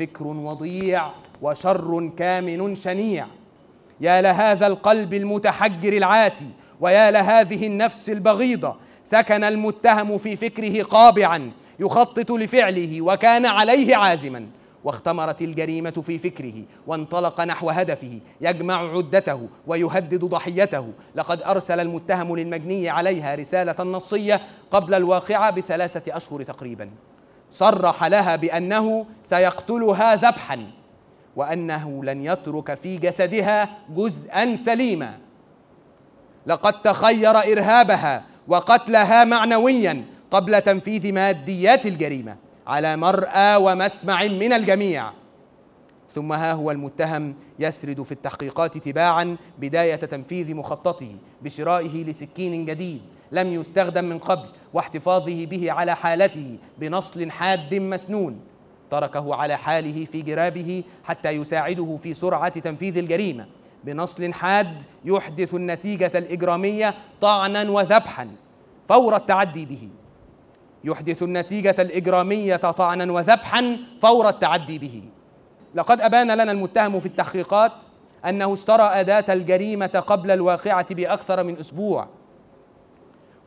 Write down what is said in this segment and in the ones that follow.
فكر وضيع وشر كامن شنيع يا لهذا القلب المتحجر العاتي ويا لهذه النفس البغيضه سكن المتهم في فكره قابعا يخطط لفعله وكان عليه عازما واختمرت الجريمة في فكره وانطلق نحو هدفه يجمع عدته ويهدد ضحيته لقد أرسل المتهم للمجني عليها رسالة نصية قبل الواقعة بثلاثة أشهر تقريباً صرح لها بانه سيقتلها ذبحا وانه لن يترك في جسدها جزءا سليما لقد تخير ارهابها وقتلها معنويا قبل تنفيذ ماديات الجريمه على مرأى ومسمع من الجميع ثم ها هو المتهم يسرد في التحقيقات تباعا بداية تنفيذ مخططه بشرائه لسكين جديد لم يستخدم من قبل واحتفاظه به على حالته بنصل حاد مسنون تركه على حاله في جرابه حتى يساعده في سرعه تنفيذ الجريمه بنصل حاد يحدث النتيجه الاجراميه طعنا وذبحا فور التعدي به يحدث النتيجه الاجراميه طعنا وذبحا فور التعدي به لقد ابان لنا المتهم في التحقيقات انه اشترى اداه الجريمه قبل الواقعه باكثر من اسبوع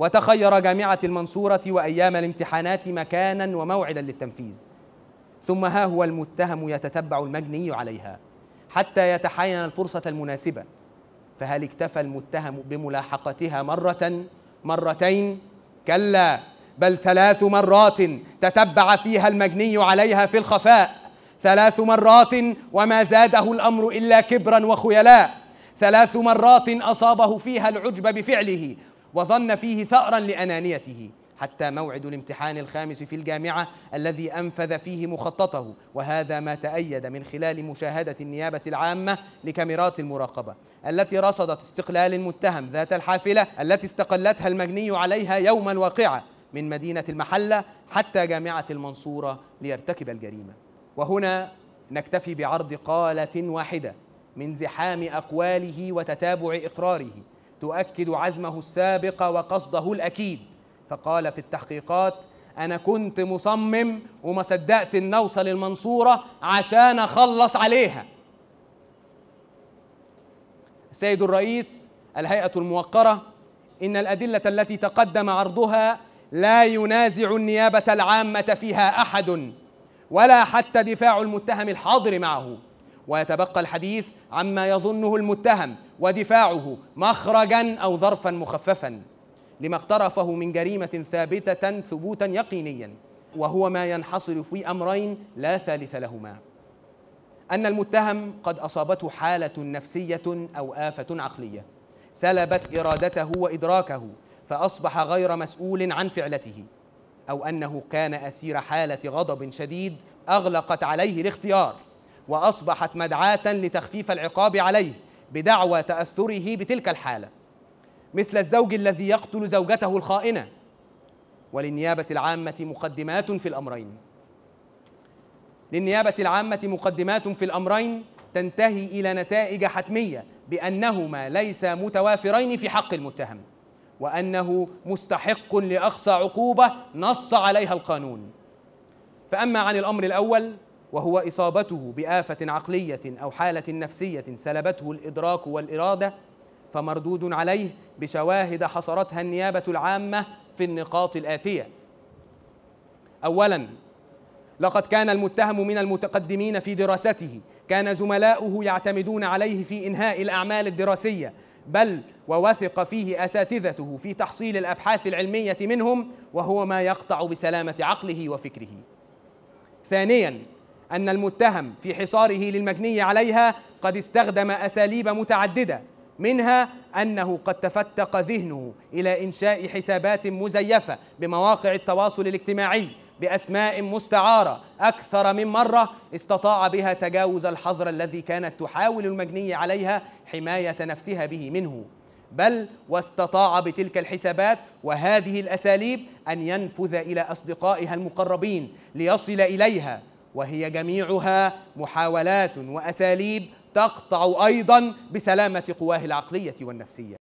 وتخير جامعة المنصورة وأيام الامتحانات مكانا وموعدا للتنفيذ ثم ها هو المتهم يتتبع المجني عليها حتى يتحين الفرصة المناسبة فهل اكتفى المتهم بملاحقتها مرة مرتين كلا بل ثلاث مرات تتبع فيها المجني عليها في الخفاء ثلاث مرات وما زاده الأمر إلا كبرا وخيلاء ثلاث مرات أصابه فيها العجب بفعله وظن فيه ثأرا لأنانيته حتى موعد الامتحان الخامس في الجامعة الذي أنفذ فيه مخططه وهذا ما تأيد من خلال مشاهدة النيابة العامة لكاميرات المراقبة التي رصدت استقلال المتهم ذات الحافلة التي استقلتها المجني عليها يوم الواقعة من مدينة المحلة حتى جامعة المنصورة ليرتكب الجريمة وهنا نكتفي بعرض قالة واحدة من زحام أقواله وتتابع إقراره تؤكد عزمه السابق وقصده الأكيد فقال في التحقيقات أنا كنت مصمم وما صدقت إن أوصل المنصورة عشان أخلص عليها السيد الرئيس الهيئة الموقرة إن الأدلة التي تقدم عرضها لا ينازع النيابة العامة فيها أحد ولا حتى دفاع المتهم الحاضر معه ويتبقى الحديث عما يظنه المتهم ودفاعه مخرجا او ظرفا مخففا لما اقترفه من جريمه ثابته ثبوتا يقينيا وهو ما ينحصر في امرين لا ثالث لهما ان المتهم قد اصابته حاله نفسيه او افه عقليه سلبت ارادته وادراكه فاصبح غير مسؤول عن فعلته او انه كان اسير حاله غضب شديد اغلقت عليه الاختيار وأصبحت مدعاة لتخفيف العقاب عليه بدعوى تأثره بتلك الحالة مثل الزوج الذي يقتل زوجته الخائنة وللنيابة العامة مقدمات في الأمرين للنيابة العامة مقدمات في الأمرين تنتهي إلى نتائج حتمية بأنهما ليس متوافرين في حق المتهم وأنه مستحق لأقصى عقوبة نص عليها القانون فأما عن الأمر الأول وهو إصابته بآفة عقلية أو حالة نفسية سلبته الإدراك والإرادة فمردود عليه بشواهد حصرتها النيابة العامة في النقاط الآتية أولاً لقد كان المتهم من المتقدمين في دراسته كان زملاؤه يعتمدون عليه في إنهاء الأعمال الدراسية بل ووثق فيه أساتذته في تحصيل الأبحاث العلمية منهم وهو ما يقطع بسلامة عقله وفكره ثانياً أن المتهم في حصاره للمجني عليها قد استخدم أساليب متعددة منها أنه قد تفتق ذهنه إلى إنشاء حسابات مزيفة بمواقع التواصل الاجتماعي بأسماء مستعارة أكثر من مرة استطاع بها تجاوز الحظر الذي كانت تحاول المجني عليها حماية نفسها به منه بل واستطاع بتلك الحسابات وهذه الأساليب أن ينفذ إلى أصدقائها المقربين ليصل إليها وهي جميعها محاولات واساليب تقطع ايضا بسلامه قواه العقليه والنفسيه